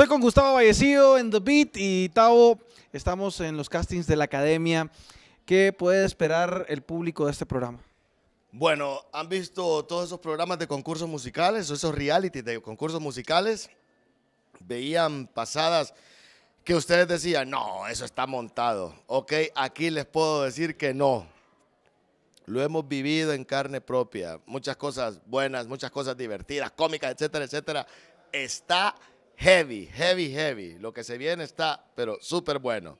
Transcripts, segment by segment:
Estoy con Gustavo Vallecido en The Beat y Tavo, estamos en los castings de la academia. ¿Qué puede esperar el público de este programa? Bueno, han visto todos esos programas de concursos musicales, esos reality de concursos musicales. Veían pasadas que ustedes decían, no, eso está montado. Ok, aquí les puedo decir que no. Lo hemos vivido en carne propia. Muchas cosas buenas, muchas cosas divertidas, cómicas, etcétera, etcétera. Está heavy, heavy, heavy. Lo que se viene está, pero súper bueno.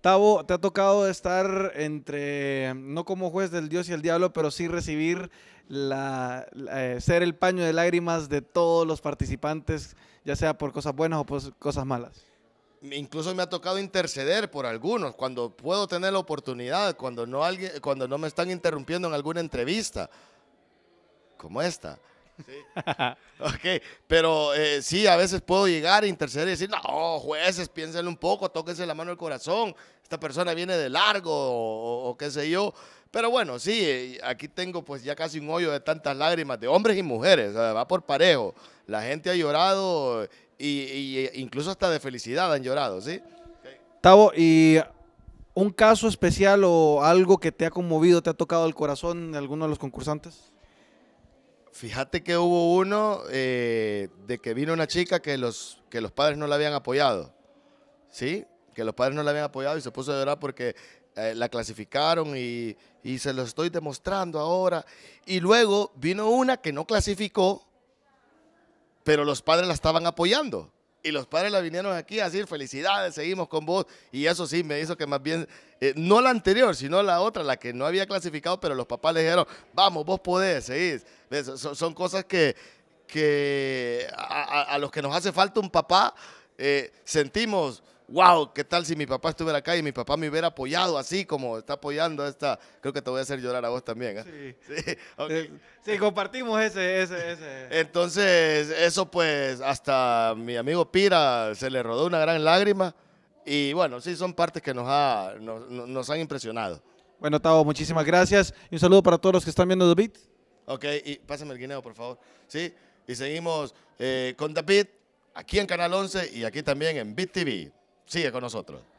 Tavo, te ha tocado estar entre, no como juez del Dios y el diablo, pero sí recibir la, eh, ser el paño de lágrimas de todos los participantes, ya sea por cosas buenas o por cosas malas. Incluso me ha tocado interceder por algunos cuando puedo tener la oportunidad, cuando no, alguien, cuando no me están interrumpiendo en alguna entrevista como esta. ok, pero eh, sí, a veces puedo llegar, interceder y decir, no, jueces, piénsenle un poco, tóquense la mano del corazón, esta persona viene de largo o, qué sé yo. Pero bueno, sí, eh, aquí tengo pues ya casi un hoyo de tantas lágrimas de hombres y mujeres, va por parejo. La gente ha llorado y, eh, incluso hasta de felicidad han llorado, ¿sí? Tavo, y un caso especial o algo que te ha conmovido, te ha tocado el corazón de alguno de los concursantes? Fíjate que hubo uno eh, de que vino una chica que los, que los padres no la habían apoyado, ¿sí? Que los padres no la habían apoyado y se puso a llorar porque eh, la clasificaron y, se lo estoy demostrando ahora. Y luego vino una que no clasificó, pero los padres la estaban apoyando y los padres la vinieron aquí a decir felicidades, seguimos con vos. Y eso sí, me hizo que más bien, eh, no la anterior, sino la otra, la que no había clasificado, pero los papás le dijeron, vamos, vos podés, seguís. Son, cosas que, que a, los que nos hace falta un papá, eh, sentimos wow, ¿qué tal si mi papá estuviera acá y mi papá me hubiera apoyado así como está apoyando esta? Creo que te voy a hacer llorar a vos también. ¿eh? Sí. Eh, sí, compartimos ese, ese, ese. Entonces, eso pues, hasta mi amigo Pira se le rodó una gran lágrima. Y bueno, sí, son partes que nos, nos, han impresionado. Bueno, Tavo, muchísimas gracias. Y un saludo para todos los que están viendo Beat. Ok, y pásame el guineo, por favor. Sí, y seguimos eh, con David aquí en Canal 11 y aquí también en BIT TV. Sigue con nosotros.